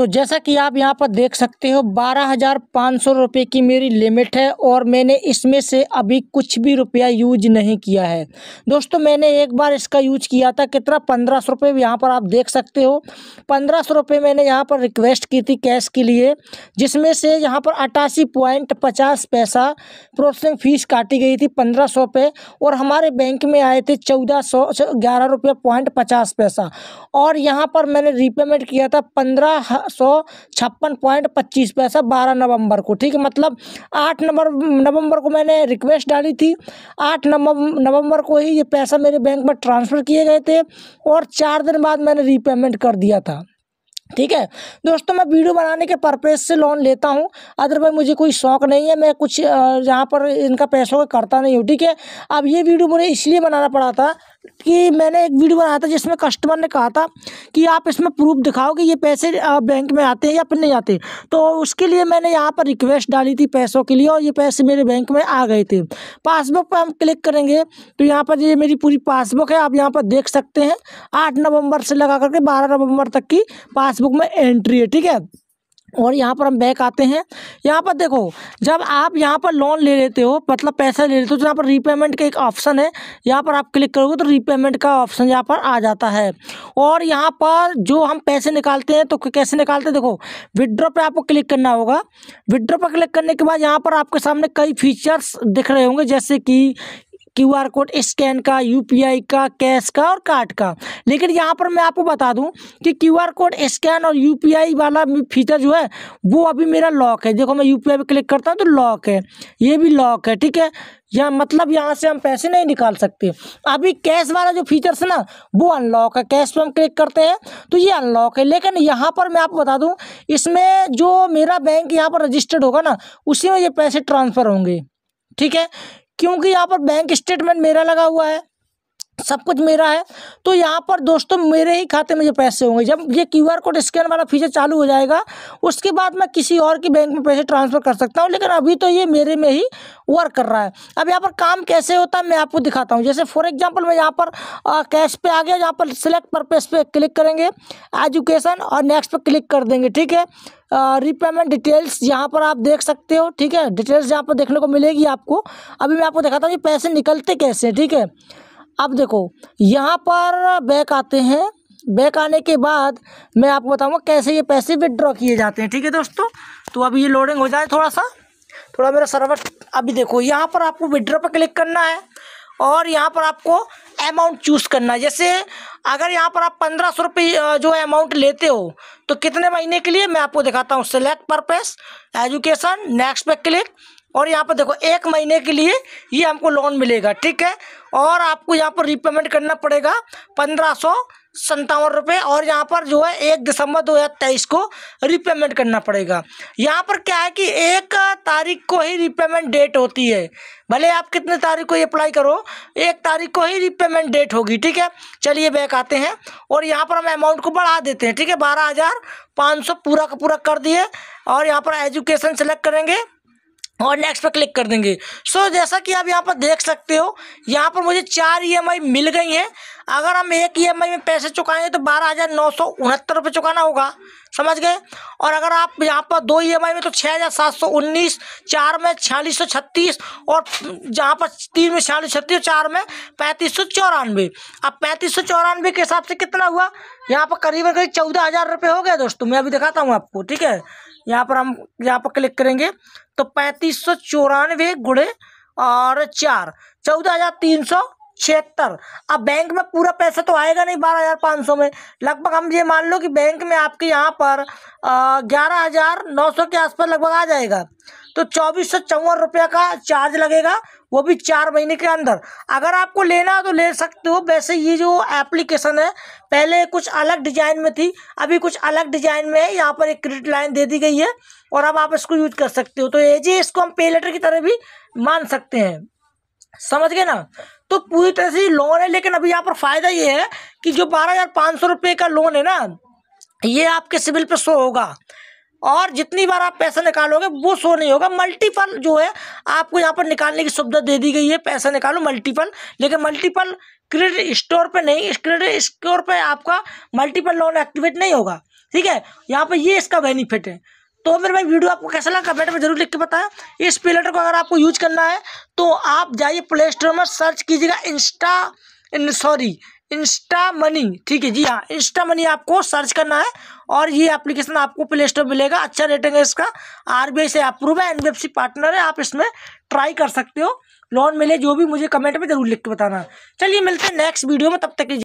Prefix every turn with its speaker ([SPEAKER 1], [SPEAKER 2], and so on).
[SPEAKER 1] तो जैसा कि आप यहाँ पर देख सकते हो बारह हज़ार पाँच सौ रुपये की मेरी लिमिट है और मैंने इसमें से अभी कुछ भी रुपया यूज नहीं किया है दोस्तों मैंने एक बार इसका यूज किया था कितना पंद्रह सौ रुपये यहाँ पर आप देख सकते हो पंद्रह सौ रुपये मैंने यहाँ पर रिक्वेस्ट की थी कैश के लिए जिसमें से यहाँ पर अट्ठासी पॉइंट पचास पैसा प्रोसेसिंग फ़ीस काटी गई थी पंद्रह सौ रुपये और हमारे बैंक में आए थे चौदह सौ ग्यारह रुपये पॉइंट पचास पैसा और यहाँ पर मैंने रीपेमेंट किया था पंद्रह सौ छप्पन पॉइंट पच्चीस पैसा बारह नवंबर को ठीक है मतलब आठ नंबर नवंबर को मैंने रिक्वेस्ट डाली थी आठ नवंबर को ही ये पैसा मेरे बैंक में ट्रांसफ़र किए गए थे और चार दिन बाद मैंने रीपेमेंट कर दिया था ठीक है दोस्तों मैं वीडियो बनाने के पर्पज़ से लोन लेता हूं अदरवाइज मुझे कोई शौक नहीं है मैं कुछ यहाँ पर इनका पैसों का करता नहीं हूं ठीक है अब ये वीडियो मुझे इसलिए बनाना पड़ा था कि मैंने एक वीडियो बनाया था जिसमें कस्टमर ने कहा था कि आप इसमें प्रूफ दिखाओ कि ये पैसे बैंक में आते हैं या फिर नहीं आते तो उसके लिए मैंने यहाँ पर रिक्वेस्ट डाली थी पैसों के लिए और ये पैसे मेरे बैंक में आ गए थे पासबुक पर हम क्लिक करेंगे तो यहाँ पर ये मेरी पूरी पासबुक है आप यहाँ पर देख सकते हैं आठ नवम्बर से लगा करके बारह नवम्बर तक की पासबुक में एंट्री है ठीक है और यहाँ पर हम बैक आते हैं यहाँ पर देखो जब आप यहाँ पर लोन ले लेते हो मतलब पैसा ले लेते हो तो यहाँ पर रीपेमेंट का एक ऑप्शन है यहाँ पर आप क्लिक करोगे तो रीपेमेंट का ऑप्शन यहाँ पर आ जाता है और यहाँ पर जो हम पैसे निकालते हैं तो कैसे निकालते हैं देखो विड्रो पर आपको क्लिक करना होगा विड्रो पर क्लिक करने के बाद यहाँ पर आपके सामने कई फीचर्स दिख रहे होंगे जैसे कि क्यूआर कोड स्कैन का यूपीआई का कैश का और कार्ड का लेकिन यहाँ पर मैं आपको बता दूँ कि क्यूआर कोड स्कैन और यूपीआई वाला फीचर जो है वो अभी मेरा लॉक है देखो मैं यूपीआई पे क्लिक करता हूँ तो लॉक है ये भी लॉक है ठीक है या मतलब यहाँ से हम पैसे नहीं निकाल सकते अभी कैश वाला जो फीचर्स है ना वो अनलॉक है कैश पर हम क्लिक करते हैं तो ये अनलॉक है लेकिन यहाँ पर मैं आपको बता दूँ इसमें जो मेरा बैंक यहाँ पर रजिस्टर्ड होगा ना उसी में ये पैसे ट्रांसफ़र होंगे ठीक है क्योंकि यहाँ पर बैंक स्टेटमेंट मेरा लगा हुआ है सब कुछ मेरा है तो यहाँ पर दोस्तों मेरे ही खाते में ये पैसे होंगे जब ये क्यू आर कोड स्कैन वाला फीचर चालू हो जाएगा उसके बाद मैं किसी और के बैंक में पैसे ट्रांसफ़र कर सकता हूँ लेकिन अभी तो ये मेरे में ही वर्क कर रहा है अब यहाँ पर काम कैसे होता है मैं आपको दिखाता हूँ जैसे फॉर एग्जाम्पल मैं यहाँ पर कैश पे आ गया यहाँ पर सिलेक्ट पर्पज़ पे क्लिक करेंगे एजुकेशन और नेक्स्ट पर क्लिक कर देंगे ठीक है रिपेमेंट डिटेल्स यहाँ पर आप देख सकते हो ठीक है डिटेल्स यहाँ पर देखने को मिलेगी आपको अभी मैं आपको दिखाता हूँ ये पैसे निकलते कैसे ठीक है अब देखो यहाँ पर बैक आते हैं बैक आने के बाद मैं आपको बताऊँगा कैसे ये पैसे विदड्रॉ किए जाते हैं ठीक है दोस्तों तो अब ये लोडिंग हो जाए थोड़ा सा थोड़ा मेरा सर्वर अभी देखो यहाँ पर आपको विड्रॉ पर क्लिक करना है और यहाँ पर आपको अमाउंट चूज़ करना है जैसे अगर यहाँ पर आप पंद्रह सौ रुपये जो अमाउंट लेते हो तो कितने महीने के लिए मैं आपको दिखाता हूँ सेलेक्ट पर्पस एजुकेशन नेक्स्ट पे क्लिक और यहाँ पर देखो एक महीने के लिए ये हमको लोन मिलेगा ठीक है और आपको यहाँ पर रिपेमेंट करना पड़ेगा पंद्रह सौ संतावन रुपये और यहाँ पर जो है एक दिसंबर दो हज़ार तेईस को रिपेमेंट करना पड़ेगा यहाँ पर क्या है कि एक तारीख को ही रिपेमेंट डेट होती है भले आप कितने तारीख को ही अप्लाई करो एक तारीख को ही रिपेमेंट डेट होगी ठीक है चलिए बैक आते हैं और यहाँ पर हम अमाउंट को बढ़ा देते हैं ठीक है बारह हज़ार पाँच सौ पूरा का पूरा कर दिए और यहाँ पर एजुकेशन सेलेक्ट करेंगे और नेक्स्ट पर क्लिक कर देंगे सो so, जैसा कि आप यहाँ पर देख सकते हो यहाँ पर मुझे चार ई e मिल गई हैं अगर हम एक ई e में पैसे चुकाएंगे तो बारह हज़ार नौ सौ उनहत्तर रुपये चुकाना होगा समझ गए और अगर आप यहाँ पर दो ई e में तो छः हज़ार सात सौ उन्नीस चार में छियालीस सौ छत्तीस और जहाँ पर तीन में छियालीस छत्तीस चार में पैंतीस सौ चौरानवे अब पैंतीस सौ चौरानवे के हिसाब से कितना हुआ यहाँ पर करीबन करीब चौदह हज़ार रुपये हो गया दोस्तों मैं अभी दिखाता हूँ आपको ठीक है यहाँ पर हम यहाँ पर क्लिक करेंगे तो पैंतीस सौ चौरानवे गुड़े और चार चौदह हज़ार तीन सौ छिहत्तर अब बैंक में पूरा पैसा तो आएगा नहीं बारह हज़ार पाँच सौ में लगभग हम ये मान लो कि बैंक में आपके यहाँ पर ग्यारह हज़ार नौ सौ के आसपास लगभग आ जाएगा तो चौबीस सौ चौवन रुपया का चार्ज लगेगा वो भी चार महीने के अंदर अगर आपको लेना हो तो ले सकते हो वैसे ये जो एप्लीकेशन है पहले कुछ अलग डिज़ाइन में थी अभी कुछ अलग डिज़ाइन में है यहाँ पर एक क्रेडिट लाइन दे दी गई है और अब आप इसको यूज कर सकते हो तो जी इसको हम पे लेटर की तरह भी मान सकते हैं समझ गए ना तो पूरी तरह से लोन है लेकिन अभी यहाँ पर फ़ायदा ये है कि जो बारह हज़ार सौ रुपये का लोन है ना ये आपके सिविल पर शो होगा और जितनी बार आप पैसा निकालोगे वो शो नहीं होगा मल्टीपल जो है आपको यहाँ पर निकालने की सुविधा दे दी गई है पैसा निकालो मल्टीपल लेकिन मल्टीपल क्रेडिट स्टोर पे नहीं क्रेडिट स्टोर पे आपका मल्टीपल लोन एक्टिवेट नहीं होगा ठीक है यहाँ पर ये इसका बेनिफिट है तो मेरे भाई वीडियो आपको कैसा लगा कमेंट में जरूर लिख के बताएं इस पे लेटर को अगर आपको यूज करना है तो आप जाइए प्ले स्टोर में सर्च कीजिएगा इंस्टा सॉरी इंस्टा मनी ठीक है जी हाँ इंस्टा मनी आपको सर्च करना है और ये एप्लीकेशन आपको प्ले स्टोर मिलेगा अच्छा रेटिंग है इसका आरबीआई से अप्रूव है एनबीएफसी पार्टनर है आप इसमें ट्राई कर सकते हो लोन मिले जो भी मुझे कमेंट में जरूर लिख के बताना चलिए मिलते हैं नेक्स्ट वीडियो में तब तक